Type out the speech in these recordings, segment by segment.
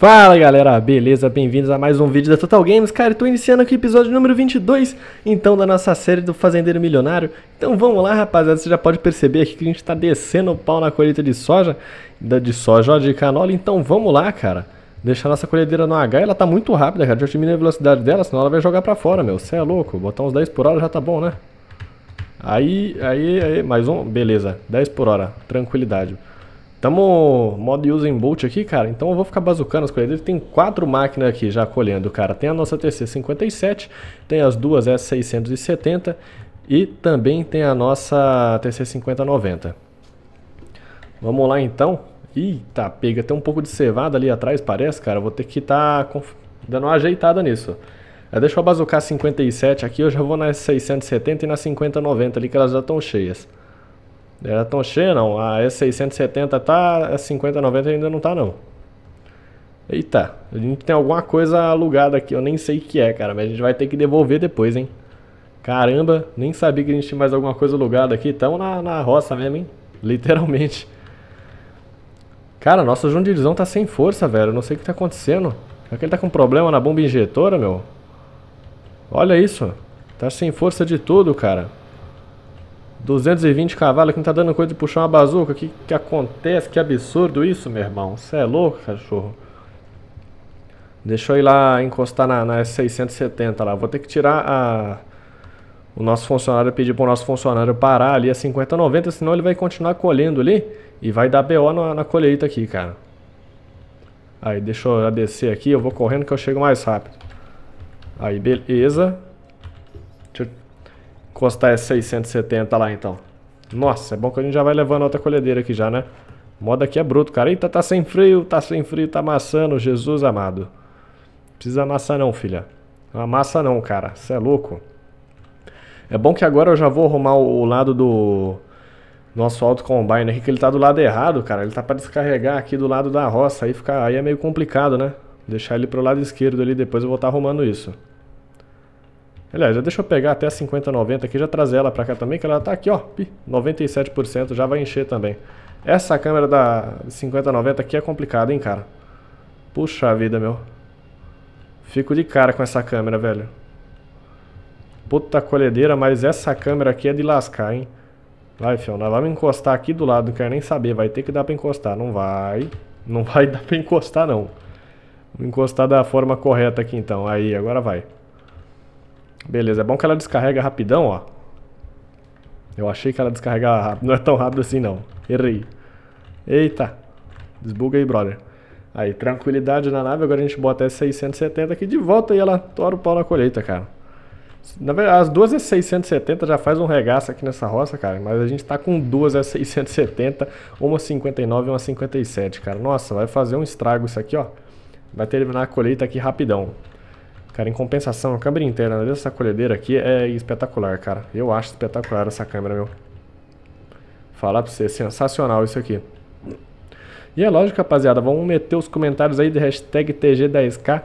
Fala galera, beleza? Bem-vindos a mais um vídeo da Total Games. Cara, estou iniciando aqui o episódio número 22, então, da nossa série do Fazendeiro Milionário. Então vamos lá, rapaziada, você já pode perceber aqui que a gente está descendo o pau na colheita de soja, de soja, ó, de canola, então vamos lá, cara. a nossa colhedeira no H, ela tá muito rápida, cara, já diminui a velocidade dela, senão ela vai jogar para fora, meu, você é louco, botar uns 10 por hora já tá bom, né? Aí, aí, aí, mais um, beleza, 10 por hora, tranquilidade. Tamo modo using bolt aqui, cara, então eu vou ficar bazucando as colheitas. Tem quatro máquinas aqui já colhendo, cara. Tem a nossa TC57, tem as duas S670 e também tem a nossa TC5090. Vamos lá então. Eita, pega, tem um pouco de cevada ali atrás, parece, cara. Vou ter que estar tá dando uma ajeitada nisso. É, deixa eu bazucar 57 aqui, eu já vou na S670 e na 5090 ali, que elas já estão cheias. Era tão cheia não. A S670 tá, a 5090 ainda não tá não. Eita, a gente tem alguma coisa alugada aqui, eu nem sei o que é, cara, mas a gente vai ter que devolver depois, hein. Caramba, nem sabia que a gente tinha mais alguma coisa alugada aqui, tão na, na roça mesmo, hein, literalmente. Cara, nosso Jundirizão tá sem força, velho, eu não sei o que tá acontecendo. Será que ele tá com problema na bomba injetora, meu? Olha isso, tá sem força de tudo, cara. 220 cavalos que não tá dando coisa de puxar uma bazuca. Que que acontece? Que absurdo isso, meu irmão. Você é louco, cachorro. Deixa eu ir lá encostar na, na 670 lá. Vou ter que tirar a... O nosso funcionário, pedir para o nosso funcionário parar ali a 50,90, senão ele vai continuar colhendo ali e vai dar BO na, na colheita aqui, cara. Aí, deixa eu descer aqui, eu vou correndo que eu chego mais rápido. Aí, beleza encostar essa 670 lá então. Nossa, é bom que a gente já vai levando outra colhedeira aqui já, né? O modo aqui é bruto, cara. Eita, tá sem frio, tá sem frio, tá amassando, Jesus amado. Precisa amassar não, filha. Não amassa não, cara. Você é louco. É bom que agora eu já vou arrumar o lado do nosso Auto Combine aqui, que ele tá do lado errado, cara. Ele tá pra descarregar aqui do lado da roça. Aí, fica... aí é meio complicado, né? Deixar ele pro lado esquerdo ali, depois eu vou estar tá arrumando isso. Aliás, já deixa eu pegar até a 5090 aqui, já trazer ela pra cá também, que ela tá aqui, ó, 97%, já vai encher também. Essa câmera da 5090 aqui é complicada, hein, cara. Puxa vida, meu. Fico de cara com essa câmera, velho. Puta colhedeira, mas essa câmera aqui é de lascar, hein. Vai, fio, nós vamos encostar aqui do lado, não quero nem saber, vai ter que dar pra encostar. Não vai, não vai dar pra encostar, não. Vou encostar da forma correta aqui, então. Aí, agora Vai. Beleza, é bom que ela descarrega rapidão, ó. Eu achei que ela descarregava rápido. Não é tão rápido assim, não. Errei. Eita. Desbuga aí, brother. Aí, tranquilidade na nave. Agora a gente bota essa 670 aqui de volta e ela tora o pau na colheita, cara. Na verdade, as duas é S670 já faz um regaço aqui nessa roça, cara. Mas a gente tá com duas é S670, uma 59 e uma 57, cara. Nossa, vai fazer um estrago isso aqui, ó. Vai terminar a colheita aqui rapidão. Cara, em compensação, a câmera interna né, dessa colhedeira aqui é espetacular, cara. Eu acho espetacular essa câmera, meu. Falar pra você, é sensacional isso aqui. E é lógico, rapaziada, vamos meter os comentários aí de hashtag TG10K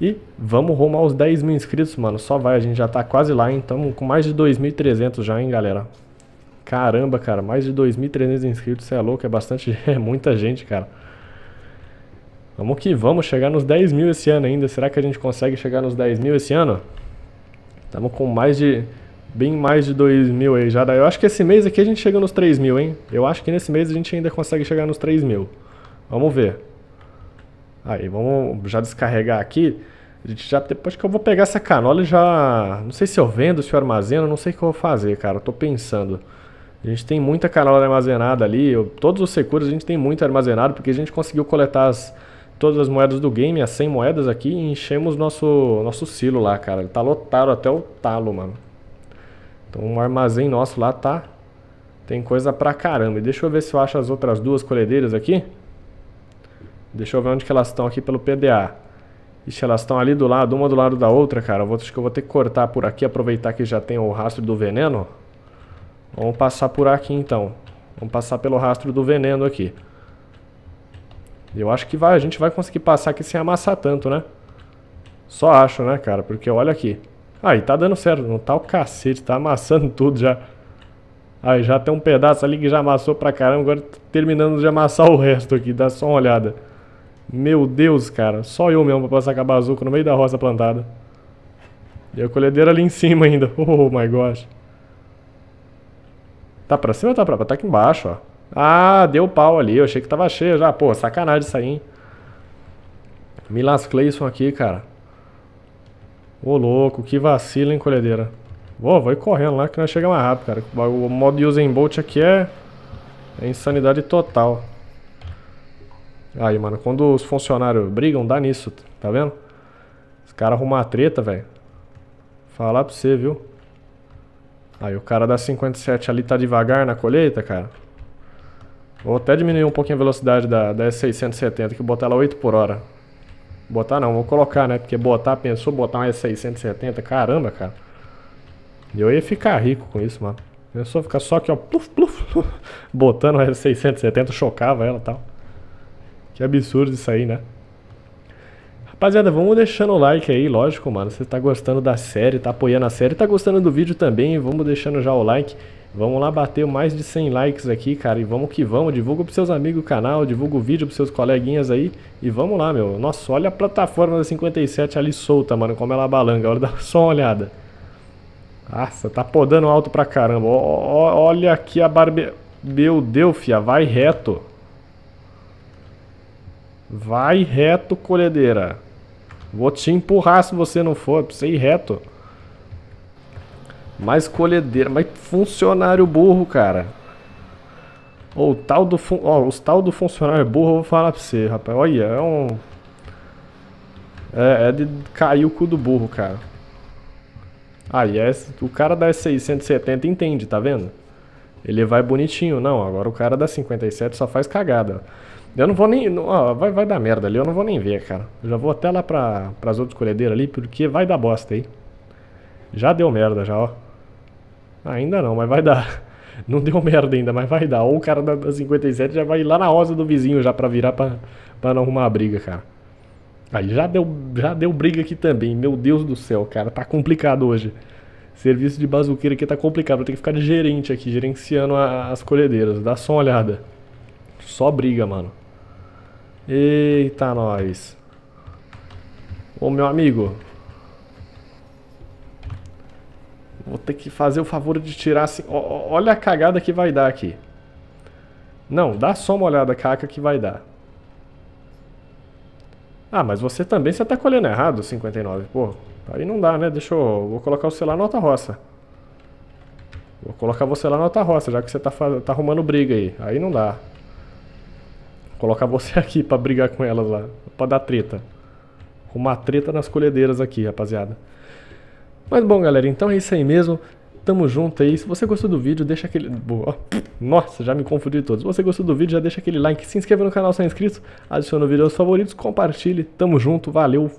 e vamos rumar aos 10 mil inscritos, mano. Só vai, a gente já tá quase lá, hein? Tamo com mais de 2.300 já, hein, galera. Caramba, cara, mais de 2.300 inscritos, você é louco, é bastante, é muita gente, cara. Vamos que vamos chegar nos 10 mil esse ano ainda. Será que a gente consegue chegar nos 10 mil esse ano? Estamos com mais de. Bem mais de 2 mil aí já. Eu acho que esse mês aqui a gente chega nos 3 mil, hein? Eu acho que nesse mês a gente ainda consegue chegar nos 3 mil. Vamos ver. Aí, vamos já descarregar aqui. A gente já, depois que eu vou pegar essa canola e já... Não sei se eu vendo, se eu armazeno, não sei o que eu vou fazer, cara. Eu tô pensando. A gente tem muita canola armazenada ali. Eu, todos os securos a gente tem muito armazenado, porque a gente conseguiu coletar as todas as moedas do game, as 100 moedas aqui, e enchemos nosso, nosso silo lá, cara. Ele tá lotado até o talo, mano. Então o um armazém nosso lá tá... Tem coisa pra caramba. E deixa eu ver se eu acho as outras duas colhedeiras aqui. Deixa eu ver onde que elas estão aqui pelo PDA. Ixi, elas estão ali do lado, uma do lado da outra, cara. Eu vou, acho que eu vou ter que cortar por aqui, aproveitar que já tem o rastro do veneno. Vamos passar por aqui então. Vamos passar pelo rastro do veneno aqui. Eu acho que vai, a gente vai conseguir passar aqui sem amassar tanto, né? Só acho, né, cara? Porque olha aqui. Aí, tá dando certo. Não tá o cacete, tá amassando tudo já. Aí, já tem um pedaço ali que já amassou pra caramba. Agora terminando de amassar o resto aqui. Dá só uma olhada. Meu Deus, cara. Só eu mesmo pra passar com a bazuca no meio da roça plantada. E a colhedeira ali em cima ainda. Oh my gosh. Tá pra cima ou tá pra baixo? Tá aqui embaixo, ó. Ah, deu pau ali. Eu achei que tava cheio já. Pô, sacanagem isso aí, hein? Milas Clayson aqui, cara. Ô, louco. Que vacilo, hein, colhedeira. Vou, vou ir correndo lá que nós chega mais rápido, cara. O modo Usain Bolt aqui é... É insanidade total. Aí, mano. Quando os funcionários brigam, dá nisso. Tá vendo? Os caras arrumam a treta, velho. Falar pra você, viu? Aí o cara da 57 ali tá devagar na colheita, cara. Vou até diminuir um pouquinho a velocidade da, da S670, que botar ela 8 por hora. Botar não, vou colocar, né? Porque botar, pensou botar uma S670, caramba, cara. Eu ia ficar rico com isso, mano. Pensou ficar só aqui, ó, pluf, pluf, pluf botando uma S670, chocava ela e tal. Que absurdo isso aí, né? Rapaziada, vamos deixando o like aí, lógico, mano. Você tá gostando da série, tá apoiando a série, tá gostando do vídeo também, vamos deixando já o like. Vamos lá bater mais de 100 likes aqui, cara, e vamos que vamos. Divulga pros seus amigos o canal, divulga o vídeo pros seus coleguinhas aí. E vamos lá, meu. Nossa, olha a plataforma da 57 ali solta, mano, como ela abalanga. Olha, dá só uma olhada. Nossa, tá podando alto pra caramba. O, olha aqui a barbe... Meu Deus, fia, vai reto. Vai reto, colhedeira. Vou te empurrar se você não for, pra você ir reto. Mais colhedeira, mas funcionário burro, cara. Ou oh, tal do fun... Oh, os tal do funcionário burro, eu vou falar pra você, rapaz. Olha, é um. É, é de cair o cu do burro, cara. Aí ah, yes. É o cara da 670 entende, tá vendo? Ele vai bonitinho. Não, agora o cara da 57 só faz cagada. Eu não vou nem... ó, vai, vai dar merda ali, eu não vou nem ver, cara. Eu já vou até lá pra, pras outras colhedeiras ali, porque vai dar bosta aí. Já deu merda já, ó. Ainda não, mas vai dar. Não deu merda ainda, mas vai dar. Ou o cara da 57 já vai ir lá na rosa do vizinho já pra virar pra, pra não arrumar a briga, cara. Aí já deu, já deu briga aqui também. Meu Deus do céu, cara. Tá complicado hoje. Serviço de bazuqueira aqui tá complicado. Vou ter que ficar de gerente aqui, gerenciando a, as colhedeiras. Dá só uma olhada. Só briga, mano. Eita, nós. Ô, meu amigo, Vou ter que fazer o favor de tirar assim... olha a cagada que vai dar aqui. Não, dá só uma olhada caca que vai dar. Ah, mas você também, você tá colhendo errado 59, pô. Aí não dá, né? Deixa eu... Vou colocar você lá na outra roça. Vou colocar você lá na outra roça, já que você tá, tá arrumando briga aí. Aí não dá. Vou colocar você aqui pra brigar com elas lá. Pra dar treta. Arrumar treta nas colhedeiras aqui, rapaziada. Mas bom, galera, então é isso aí mesmo. Tamo junto aí. Se você gostou do vídeo, deixa aquele... Boa. Nossa, já me confundi todos. Se você gostou do vídeo, já deixa aquele like, se inscreve no canal se não é inscrito, adiciona o vídeo aos favoritos, compartilhe. Tamo junto, valeu,